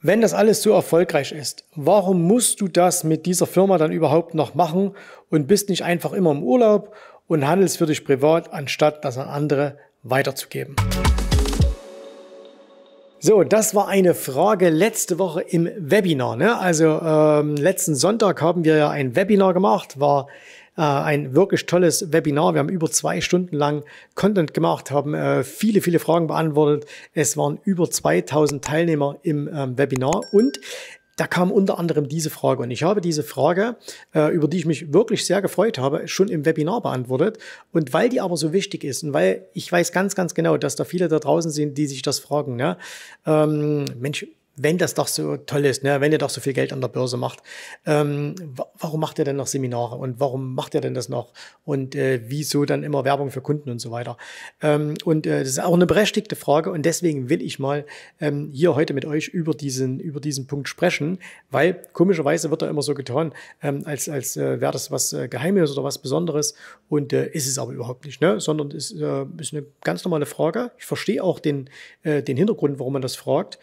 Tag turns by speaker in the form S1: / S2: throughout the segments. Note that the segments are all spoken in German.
S1: Wenn das alles so erfolgreich ist, warum musst du das mit dieser Firma dann überhaupt noch machen und bist nicht einfach immer im Urlaub und handelst für dich privat, anstatt das an andere weiterzugeben? So, das war eine Frage letzte Woche im Webinar. Ne? Also ähm, letzten Sonntag haben wir ja ein Webinar gemacht, war äh, ein wirklich tolles Webinar. Wir haben über zwei Stunden lang Content gemacht, haben äh, viele, viele Fragen beantwortet. Es waren über 2000 Teilnehmer im ähm, Webinar und da kam unter anderem diese Frage und ich habe diese Frage, äh, über die ich mich wirklich sehr gefreut habe, schon im Webinar beantwortet. Und weil die aber so wichtig ist und weil ich weiß ganz, ganz genau, dass da viele da draußen sind, die sich das fragen, ne? ähm, Mensch, wenn das doch so toll ist, ne? wenn ihr doch so viel Geld an der Börse macht, ähm, warum macht ihr denn noch Seminare und warum macht ihr denn das noch und äh, wieso dann immer Werbung für Kunden und so weiter? Ähm, und äh, das ist auch eine berechtigte Frage und deswegen will ich mal ähm, hier heute mit euch über diesen, über diesen Punkt sprechen, weil komischerweise wird da immer so getan, ähm, als, als äh, wäre das was äh, Geheimes oder was Besonderes und äh, ist es aber überhaupt nicht, ne? sondern ist, äh, ist eine ganz normale Frage. Ich verstehe auch den, äh, den Hintergrund, warum man das fragt.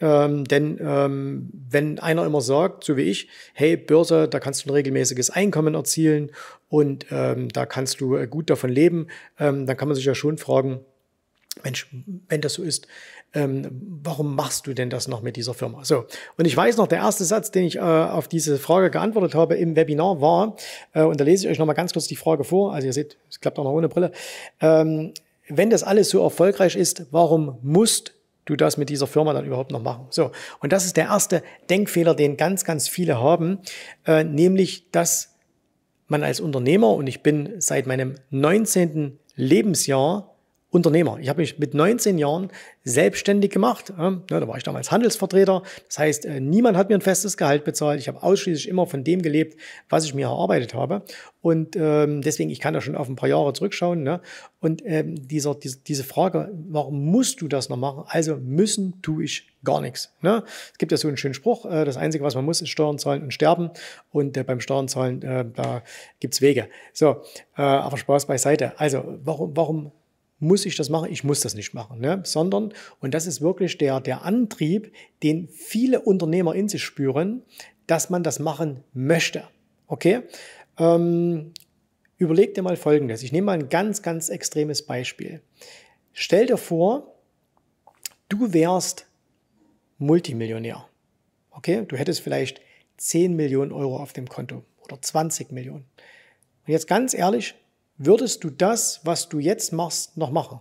S1: Ähm, denn ähm, wenn einer immer sagt, so wie ich, hey Börse, da kannst du ein regelmäßiges Einkommen erzielen und ähm, da kannst du äh, gut davon leben, ähm, dann kann man sich ja schon fragen, Mensch, wenn das so ist, ähm, warum machst du denn das noch mit dieser Firma? So, und ich weiß noch, der erste Satz, den ich äh, auf diese Frage geantwortet habe im Webinar war, äh, und da lese ich euch nochmal ganz kurz die Frage vor, also ihr seht, es klappt auch noch ohne Brille, ähm, wenn das alles so erfolgreich ist, warum musst du das mit dieser Firma dann überhaupt noch machen? So, und das ist der erste Denkfehler, den ganz, ganz viele haben, äh, nämlich, dass man als Unternehmer, und ich bin seit meinem 19. Lebensjahr Unternehmer. Ich habe mich mit 19 Jahren selbstständig gemacht. Da war ich damals Handelsvertreter. Das heißt, äh, niemand hat mir ein festes Gehalt bezahlt. Ich habe ausschließlich immer von dem gelebt, was ich mir erarbeitet habe. Und ähm, deswegen, ich kann da schon auf ein paar Jahre zurückschauen. Ne. Und ähm, dieser, diese Frage, warum musst du das noch machen? Also müssen tue ich gar nichts. Ne. Es gibt ja so einen schönen Spruch, äh, das Einzige, was man muss, ist Steuern zahlen und sterben. Und äh, beim Steuern zahlen, da gibt es Wege. So, aber Spaß beiseite. Also warum, warum muss ich das machen? Ich muss das nicht machen, ne? sondern, und das ist wirklich der, der Antrieb, den viele Unternehmer in sich spüren, dass man das machen möchte. Okay? Ähm, überleg dir mal Folgendes. Ich nehme mal ein ganz, ganz extremes Beispiel. Stell dir vor, du wärst Multimillionär. Okay? Du hättest vielleicht 10 Millionen Euro auf dem Konto oder 20 Millionen. Und jetzt ganz ehrlich, würdest du das, was du jetzt machst, noch machen?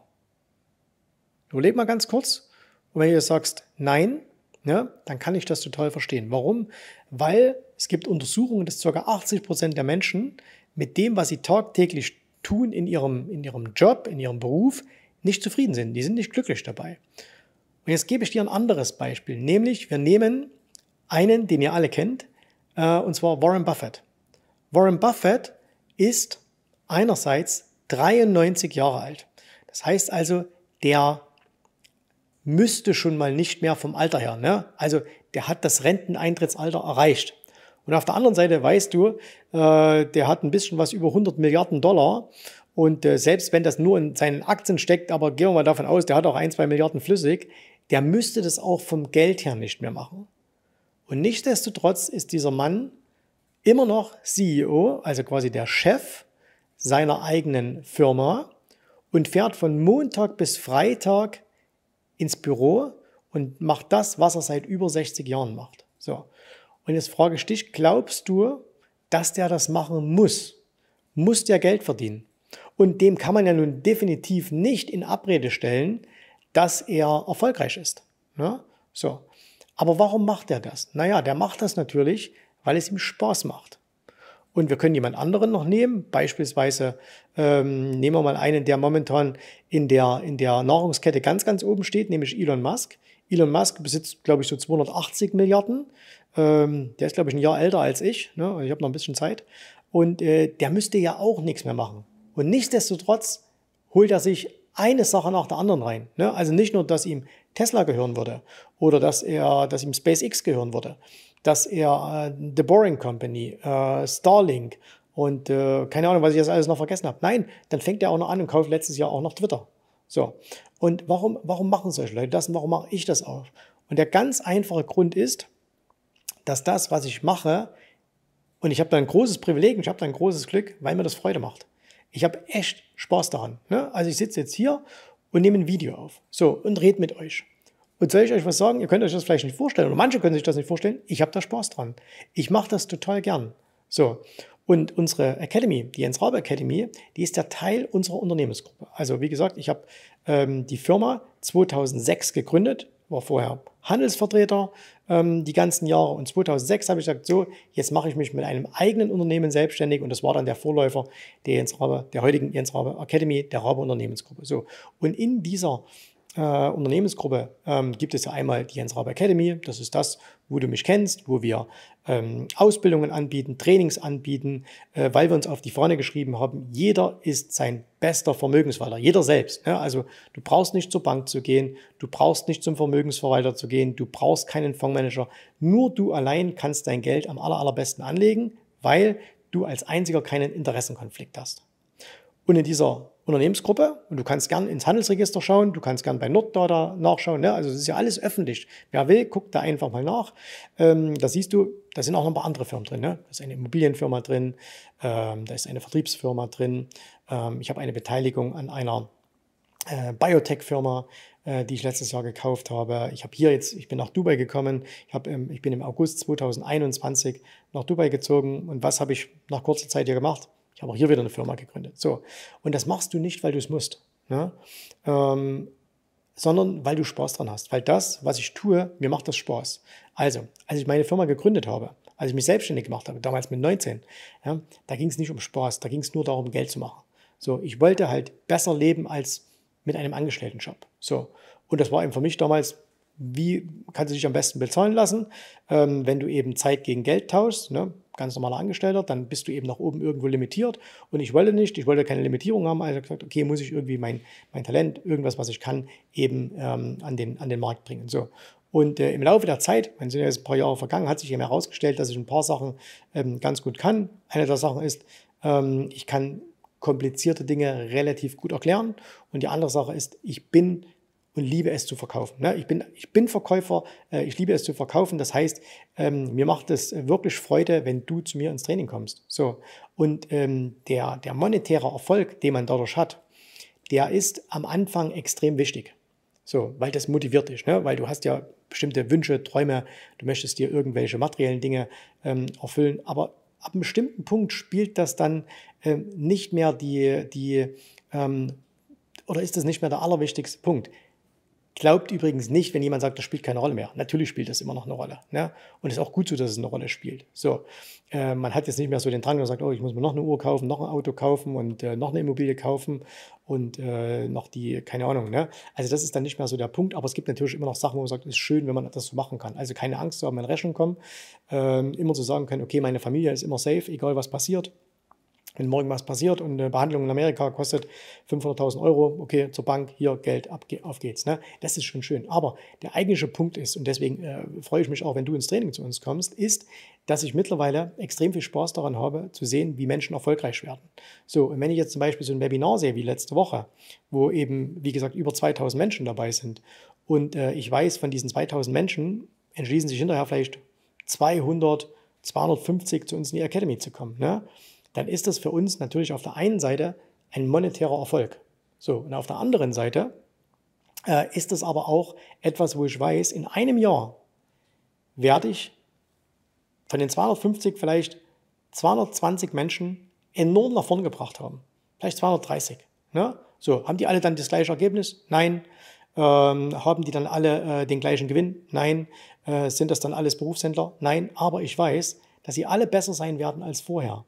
S1: Überleg mal ganz kurz. Und wenn du jetzt sagst, nein, ja, ne, dann kann ich das total verstehen. Warum? Weil es gibt Untersuchungen, dass ca. 80% Prozent der Menschen mit dem, was sie tagtäglich tun in ihrem, in ihrem Job, in ihrem Beruf, nicht zufrieden sind. Die sind nicht glücklich dabei. Und jetzt gebe ich dir ein anderes Beispiel, nämlich wir nehmen einen, den ihr alle kennt, äh, und zwar Warren Buffett. Warren Buffett ist einerseits 93 Jahre alt. Das heißt also, der müsste schon mal nicht mehr vom Alter her. Ne? Also der hat das Renteneintrittsalter erreicht. Und auf der anderen Seite weißt du, äh, der hat ein bisschen was über 100 Milliarden Dollar. Und äh, selbst wenn das nur in seinen Aktien steckt, aber gehen wir mal davon aus, der hat auch ein, zwei Milliarden flüssig, der müsste das auch vom Geld her nicht mehr machen. Und nichtsdestotrotz ist dieser Mann immer noch CEO, also quasi der Chef seiner eigenen Firma und fährt von Montag bis Freitag ins Büro und macht das, was er seit über 60 Jahren macht. So. Und jetzt frage ich dich, glaubst du, dass der das machen muss? Muss der Geld verdienen? Und dem kann man ja nun definitiv nicht in Abrede stellen, dass er erfolgreich ist. Ja? Ne? So. Aber warum macht er das? Naja, der macht das natürlich, weil es ihm Spaß macht und wir können jemand anderen noch nehmen. Beispielsweise ähm, nehmen wir mal einen, der momentan in der, in der Nahrungskette ganz, ganz oben steht, nämlich Elon Musk. Elon Musk besitzt, glaube ich, so 280 Milliarden. Ähm, der ist, glaube ich, ein Jahr älter als ich. Ne? Also ich habe noch ein bisschen Zeit. Und äh, der müsste ja auch nichts mehr machen. Und nichtsdestotrotz holt er sich eine Sache nach der anderen rein. Ne? Also nicht nur, dass ihm Tesla gehören würde oder dass, er, dass ihm SpaceX gehören würde, dass er äh, The Boring Company, äh, Starlink und äh, keine Ahnung, was ich jetzt alles noch vergessen habe. Nein, dann fängt er auch noch an und kauft letztes Jahr auch noch Twitter. So. Und warum, warum machen solche Leute das und warum mache ich das auch? Und der ganz einfache Grund ist, dass das, was ich mache, und ich habe da ein großes Privileg, ich habe da ein großes Glück, weil mir das Freude macht. Ich habe echt Spaß daran. Ne? Also ich sitze jetzt hier und nehme ein Video auf. So, und rede mit euch. Und soll ich euch was sagen? Ihr könnt euch das vielleicht nicht vorstellen, oder manche können sich das nicht vorstellen. Ich habe da Spaß dran. Ich mache das total gern. So. Und unsere Academy, die Jens Rabe Academy, die ist der Teil unserer Unternehmensgruppe. Also wie gesagt, ich habe ähm, die Firma 2006 gegründet, war vorher Handelsvertreter ähm, die ganzen Jahre. Und 2006 habe ich gesagt, so, jetzt mache ich mich mit einem eigenen Unternehmen selbstständig. Und das war dann der Vorläufer der, Jens Rabe, der heutigen Jens Rabe Academy, der Rabe Unternehmensgruppe. So. Und in dieser äh, Unternehmensgruppe ähm, gibt es ja einmal die Jens Raab Academy. Das ist das, wo du mich kennst, wo wir ähm, Ausbildungen anbieten, Trainings anbieten, äh, weil wir uns auf die Fahne geschrieben haben, jeder ist sein bester Vermögensverwalter, jeder selbst. Ne? Also du brauchst nicht zur Bank zu gehen, du brauchst nicht zum Vermögensverwalter zu gehen, du brauchst keinen Fondsmanager. Nur du allein kannst dein Geld am aller, allerbesten anlegen, weil du als einziger keinen Interessenkonflikt hast. Und in dieser Unternehmensgruppe und du kannst gern ins Handelsregister schauen, du kannst gern bei Norddata nachschauen. Ne? Also es ist ja alles öffentlich. Wer will, guckt da einfach mal nach. Ähm, da siehst du, da sind auch noch ein paar andere Firmen drin. Ne? Da ist eine Immobilienfirma drin, ähm, da ist eine Vertriebsfirma drin. Ähm, ich habe eine Beteiligung an einer äh, Biotech-Firma, äh, die ich letztes Jahr gekauft habe. Ich habe hier jetzt, ich bin nach Dubai gekommen. Ich, hab, ähm, ich bin im August 2021 nach Dubai gezogen. Und was habe ich nach kurzer Zeit hier gemacht? Ich habe auch hier wieder eine Firma gegründet. So. Und das machst du nicht, weil du es musst, ne? ähm, sondern weil du Spaß dran hast. Weil das, was ich tue, mir macht das Spaß. Also, als ich meine Firma gegründet habe, als ich mich selbstständig gemacht habe, damals mit 19, ja, da ging es nicht um Spaß, da ging es nur darum, Geld zu machen. So, ich wollte halt besser leben als mit einem Angestelltenjob. So. Und das war eben für mich damals, wie kannst du dich am besten bezahlen lassen, ähm, wenn du eben Zeit gegen Geld tauschst. Ne? ganz normaler Angestellter, dann bist du eben nach oben irgendwo limitiert und ich wollte nicht, ich wollte keine Limitierung haben, also gesagt, okay, muss ich irgendwie mein, mein Talent, irgendwas, was ich kann, eben ähm, an, den, an den Markt bringen. So. Und äh, im Laufe der Zeit, man sind ja jetzt ein paar Jahre vergangen, hat sich eben herausgestellt, dass ich ein paar Sachen ähm, ganz gut kann. Eine der Sachen ist, ähm, ich kann komplizierte Dinge relativ gut erklären und die andere Sache ist, ich bin und liebe es zu verkaufen. Ne? Ich bin, ich bin Verkäufer, äh, ich liebe es zu verkaufen. Das heißt, ähm, mir macht es äh, wirklich Freude, wenn du zu mir ins Training kommst. So. Und ähm, der, der monetäre Erfolg, den man dadurch hat, der ist am Anfang extrem wichtig. So, weil das motiviert dich, ne? weil du hast ja bestimmte Wünsche, Träume, du möchtest dir irgendwelche materiellen Dinge ähm, erfüllen, aber ab einem bestimmten Punkt spielt das dann ähm, nicht mehr die, die ähm, oder ist das nicht mehr der allerwichtigste Punkt. Glaubt übrigens nicht, wenn jemand sagt, das spielt keine Rolle mehr. Natürlich spielt das immer noch eine Rolle. Ne? Und ist auch gut so, dass es eine Rolle spielt. So, äh, man hat jetzt nicht mehr so den Drang, dass man sagt, oh, ich muss mir noch eine Uhr kaufen, noch ein Auto kaufen und äh, noch eine Immobilie kaufen und äh, noch die, keine Ahnung. Ne? Also das ist dann nicht mehr so der Punkt. Aber es gibt natürlich immer noch Sachen, wo man sagt, es ist schön, wenn man das so machen kann. Also keine Angst zu haben, wenn Rechnungen kommen. Ähm, immer zu sagen können, okay, meine Familie ist immer safe, egal was passiert wenn morgen was passiert und eine Behandlung in Amerika kostet 500.000 Euro, okay, zur Bank, hier Geld, ab, auf geht's. Ne? Das ist schon schön. Aber der eigentliche Punkt ist, und deswegen äh, freue ich mich auch, wenn du ins Training zu uns kommst, ist, dass ich mittlerweile extrem viel Spaß daran habe, zu sehen, wie Menschen erfolgreich werden. So, und wenn ich jetzt zum Beispiel so ein Webinar sehe wie letzte Woche, wo eben, wie gesagt, über 2000 Menschen dabei sind und äh, ich weiß, von diesen 2000 Menschen entschließen sich hinterher vielleicht 200, 250 zu uns in die Academy zu kommen. Ne? dann ist das für uns natürlich auf der einen Seite ein monetärer Erfolg. So, und auf der anderen Seite äh, ist es aber auch etwas, wo ich weiß, in einem Jahr werde ich von den 250 vielleicht 220 Menschen enorm nach vorn gebracht haben. Vielleicht 230. Ne? So, haben die alle dann das gleiche Ergebnis? Nein. Ähm, haben die dann alle äh, den gleichen Gewinn? Nein. Äh, sind das dann alles Berufshändler? Nein. Aber ich weiß, dass sie alle besser sein werden als vorher.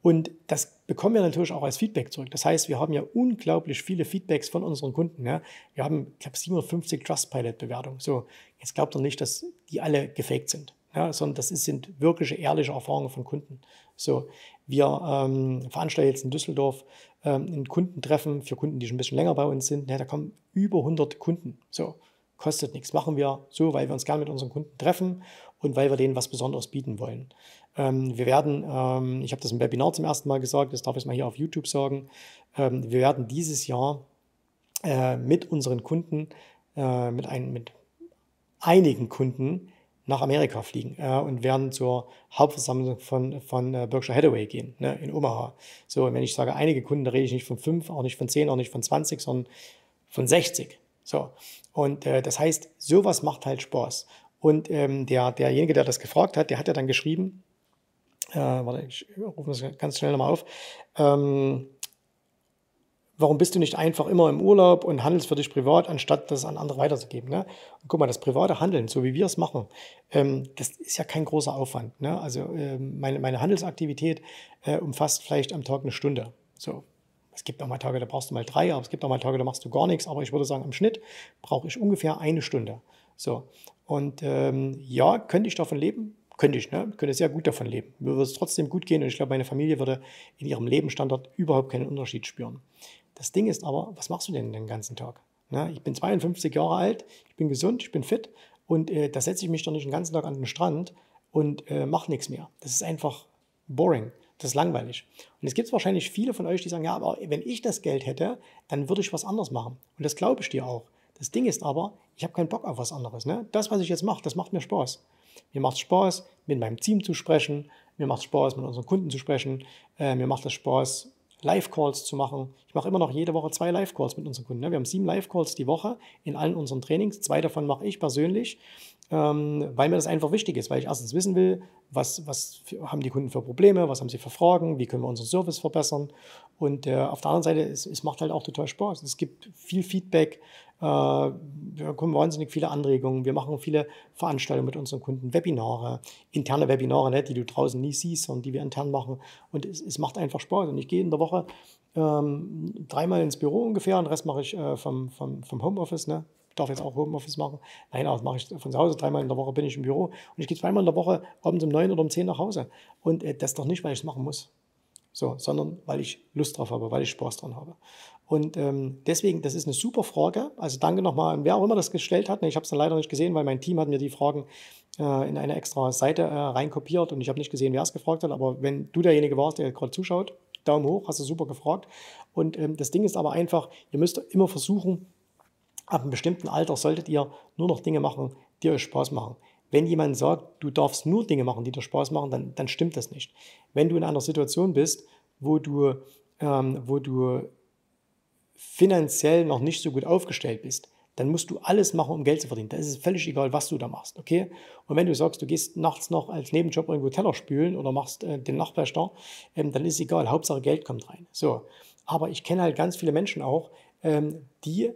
S1: Und das bekommen wir natürlich auch als Feedback zurück. Das heißt, wir haben ja unglaublich viele Feedbacks von unseren Kunden. Ja. Wir haben, ich glaube, 57 Trustpilot-Bewertungen. So, jetzt glaubt doch nicht, dass die alle gefaked sind, ja, sondern das sind wirkliche, ehrliche Erfahrungen von Kunden. So, wir ähm, veranstalten jetzt in Düsseldorf ähm, ein Kundentreffen für Kunden, die schon ein bisschen länger bei uns sind. Ja, da kommen über 100 Kunden. So, kostet nichts. Machen wir so, weil wir uns gerne mit unseren Kunden treffen und weil wir denen was Besonderes bieten wollen. Ähm, wir werden, ähm, ich habe das im Webinar zum ersten Mal gesagt, das darf ich mal hier auf YouTube sagen, ähm, wir werden dieses Jahr äh, mit unseren Kunden, äh, mit, ein, mit einigen Kunden nach Amerika fliegen äh, und werden zur Hauptversammlung von, von äh, Berkshire Hathaway gehen, ne, in Omaha. So, und wenn ich sage einige Kunden, da rede ich nicht von fünf, auch nicht von zehn, auch nicht von 20, sondern von 60. So, und äh, das heißt, sowas macht halt Spaß. Und ähm, der, derjenige, der das gefragt hat, der hat ja dann geschrieben, äh, warte, ich rufe das ganz schnell nochmal auf. Ähm, warum bist du nicht einfach immer im Urlaub und handelst für dich privat, anstatt das an andere weiterzugeben? Ne? Und guck mal, das private Handeln, so wie wir es machen, ähm, das ist ja kein großer Aufwand. Ne? Also äh, meine, meine Handelsaktivität äh, umfasst vielleicht am Tag eine Stunde. So. Es gibt auch mal Tage, da brauchst du mal drei, aber es gibt auch mal Tage, da machst du gar nichts. Aber ich würde sagen, im Schnitt brauche ich ungefähr eine Stunde. So. Und ähm, ja, könnte ich davon leben? Könnte ich, ne? Könnte sehr gut davon leben. Mir würde es trotzdem gut gehen und ich glaube, meine Familie würde in ihrem Lebensstandard überhaupt keinen Unterschied spüren. Das Ding ist aber, was machst du denn den ganzen Tag? Ne? Ich bin 52 Jahre alt, ich bin gesund, ich bin fit und äh, da setze ich mich doch nicht den ganzen Tag an den Strand und äh, mache nichts mehr. Das ist einfach boring. Das ist langweilig. Und es gibt wahrscheinlich viele von euch, die sagen, ja, aber wenn ich das Geld hätte, dann würde ich was anderes machen. Und das glaube ich dir auch. Das Ding ist aber, ich habe keinen Bock auf was anderes. Ne? Das, was ich jetzt mache, das macht mir Spaß. Mir macht es Spaß, mit meinem Team zu sprechen. Mir macht es Spaß, mit unseren Kunden zu sprechen. Äh, mir macht es Spaß, Live-Calls zu machen. Ich mache immer noch jede Woche zwei Live-Calls mit unseren Kunden. Ne? Wir haben sieben Live-Calls die Woche in allen unseren Trainings. Zwei davon mache ich persönlich, ähm, weil mir das einfach wichtig ist, weil ich erstens wissen will, was, was haben die Kunden für Probleme, was haben sie für Fragen, wie können wir unseren Service verbessern. Und äh, auf der anderen Seite, es, es macht halt auch total Spaß. Es gibt viel Feedback, äh, wir bekommen wahnsinnig viele Anregungen. Wir machen viele Veranstaltungen mit unseren Kunden, Webinare, interne Webinare, ne, die du draußen nie siehst, sondern die wir intern machen. Und es, es macht einfach Spaß. Und ich gehe in der Woche ähm, dreimal ins Büro ungefähr und den Rest mache ich äh, vom, vom, vom Homeoffice. Ne? Ich darf jetzt auch Homeoffice machen. Nein, das mache ich von zu Hause. Dreimal in der Woche bin ich im Büro und ich gehe zweimal in der Woche abends um neun oder um zehn nach Hause. Und äh, das doch nicht, weil ich es machen muss. So, sondern weil ich Lust drauf habe, weil ich Spaß dran habe. Und ähm, deswegen, das ist eine super Frage. Also danke nochmal an wer auch immer das gestellt hat. Ne, ich habe es dann leider nicht gesehen, weil mein Team hat mir die Fragen äh, in eine extra Seite äh, reinkopiert und ich habe nicht gesehen, wer es gefragt hat. Aber wenn du derjenige warst, der gerade zuschaut, Daumen hoch, hast du super gefragt. Und ähm, das Ding ist aber einfach, ihr müsst immer versuchen, ab einem bestimmten Alter solltet ihr nur noch Dinge machen, die euch Spaß machen. Wenn jemand sagt, du darfst nur Dinge machen, die dir Spaß machen, dann, dann stimmt das nicht. Wenn du in einer Situation bist, wo du, ähm, wo du finanziell noch nicht so gut aufgestellt bist, dann musst du alles machen, um Geld zu verdienen. Da ist es völlig egal, was du da machst, okay? Und wenn du sagst, du gehst nachts noch als Nebenjob irgendwo Teller spülen oder machst äh, den Nachbarster, ähm, dann ist es egal, Hauptsache Geld kommt rein. So, aber ich kenne halt ganz viele Menschen auch, ähm, die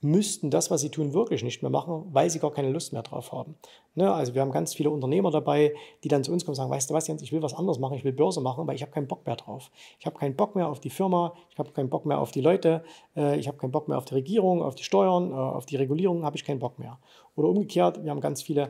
S1: müssten das, was sie tun, wirklich nicht mehr machen, weil sie gar keine Lust mehr drauf haben. Ne? Also wir haben ganz viele Unternehmer dabei, die dann zu uns kommen und sagen, weißt du was, Jens, ich will was anderes machen, ich will Börse machen, weil ich habe keinen Bock mehr drauf. Ich habe keinen Bock mehr auf die Firma, ich habe keinen Bock mehr auf die Leute, äh, ich habe keinen Bock mehr auf die Regierung, auf die Steuern, äh, auf die Regulierung habe ich keinen Bock mehr. Oder umgekehrt, wir haben ganz viele,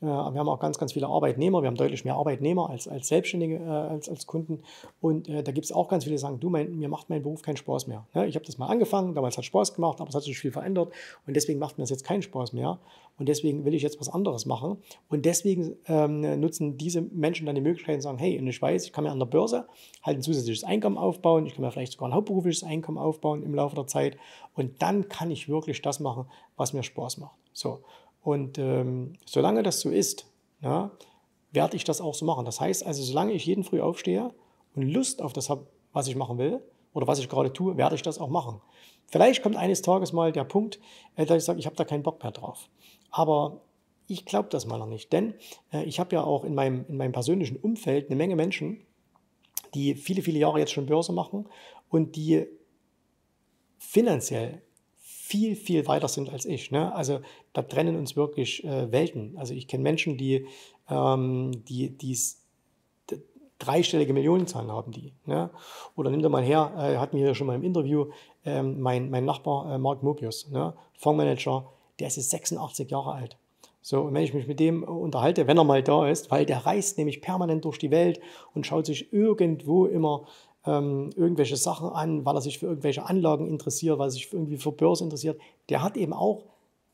S1: äh, wir haben auch ganz, ganz viele Arbeitnehmer, wir haben deutlich mehr Arbeitnehmer als, als Selbstständige, äh, als, als Kunden. Und äh, da gibt es auch ganz viele, die sagen, du, mein, mir macht mein Beruf keinen Spaß mehr. Ne? Ich habe das mal angefangen, damals hat es Spaß gemacht, aber es hat sich viel verändert und deswegen macht mir das jetzt keinen Spaß mehr und deswegen will ich jetzt was anderes machen. Und deswegen ähm, nutzen diese Menschen dann die Möglichkeit und sagen, hey, und ich weiß, ich kann mir an der Börse halt ein zusätzliches Einkommen aufbauen, ich kann mir vielleicht sogar ein hauptberufliches Einkommen aufbauen im Laufe der Zeit und dann kann ich wirklich das machen, was mir Spaß macht. So. Und ähm, solange das so ist, ja, ne, werde ich das auch so machen. Das heißt also, solange ich jeden Früh aufstehe und Lust auf das habe, was ich machen will, oder was ich gerade tue, werde ich das auch machen. Vielleicht kommt eines Tages mal der Punkt, äh, dass ich sage, ich habe da keinen Bock mehr drauf. Aber ich glaube das mal noch nicht, denn äh, ich habe ja auch in meinem, in meinem persönlichen Umfeld eine Menge Menschen, die viele, viele Jahre jetzt schon Börse machen und die finanziell viel, viel weiter sind als ich. Ne? Also da trennen uns wirklich äh, Welten. Also ich kenne Menschen, die ähm, die es dreistellige Millionenzahlen haben die. Ne? Oder nimm dir mal her, äh, hatten wir ja schon mal im Interview, ähm, mein, mein Nachbar äh, Mark Mobius, ne? Fondsmanager, der ist jetzt 86 Jahre alt. So, und wenn ich mich mit dem äh, unterhalte, wenn er mal da ist, weil der reist nämlich permanent durch die Welt und schaut sich irgendwo immer ähm, irgendwelche Sachen an, weil er sich für irgendwelche Anlagen interessiert, weil er sich irgendwie für Börse interessiert, der hat eben auch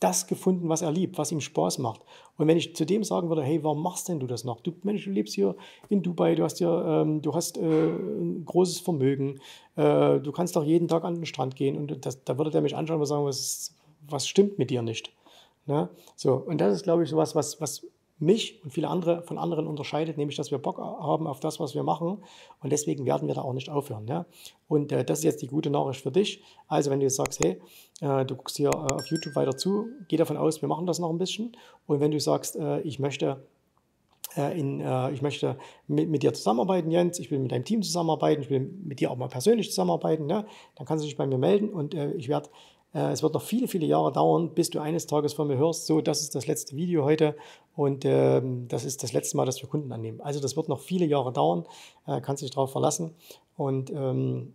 S1: das gefunden, was er liebt, was ihm Spaß macht. Und wenn ich zu dem sagen würde, hey, warum machst denn du das noch? Du Mensch, du lebst hier in Dubai, du hast hier, ähm, du hast äh, ein großes Vermögen, äh, du kannst doch jeden Tag an den Strand gehen und das, da würde der mich anschauen und sagen, was, was stimmt mit dir nicht? Ne? So, und das ist, glaube ich, so was, was mich und viele andere von anderen unterscheidet, nämlich dass wir Bock haben auf das, was wir machen. Und deswegen werden wir da auch nicht aufhören. Ja? Und äh, das ist jetzt die gute Nachricht für dich. Also, wenn du jetzt sagst, hey, äh, du guckst hier äh, auf YouTube weiter zu, geh davon aus, wir machen das noch ein bisschen. Und wenn du sagst, äh, ich möchte äh, in, äh, ich möchte mit, mit, dir zusammenarbeiten, Jens, ich will mit deinem Team zusammenarbeiten, ich will mit dir auch mal persönlich zusammenarbeiten, ne? dann kannst du dich bei mir melden und äh, ich werde äh, es wird noch viele, viele Jahre dauern, bis du eines Tages von mir hörst, so, das ist das letzte Video heute und ähm, das ist das letzte Mal, dass wir Kunden annehmen. Also das wird noch viele Jahre dauern, äh, kannst dich darauf verlassen. Und ähm,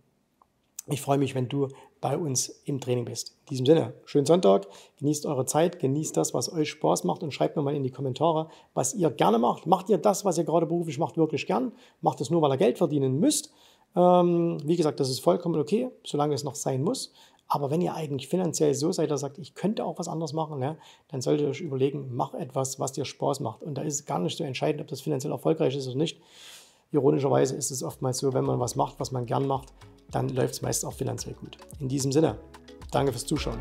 S1: ich freue mich, wenn du bei uns im Training bist. In diesem Sinne, schönen Sonntag, genießt eure Zeit, genießt das, was euch Spaß macht und schreibt mir mal in die Kommentare, was ihr gerne macht. Macht ihr das, was ihr gerade beruflich macht, wirklich gern? Macht es nur, weil ihr Geld verdienen müsst? Ähm, wie gesagt, das ist vollkommen okay, solange es noch sein muss. Aber wenn ihr eigentlich finanziell so seid, dass ihr sagt, ich könnte auch was anderes machen, ne, dann solltet ihr euch überlegen, mach etwas, was dir Spaß macht. Und da ist gar nicht so entscheidend, ob das finanziell erfolgreich ist oder nicht. Ironischerweise ist es oftmals so, wenn man was macht, was man gern macht, dann läuft es meist auch finanziell gut. In diesem Sinne, danke fürs Zuschauen.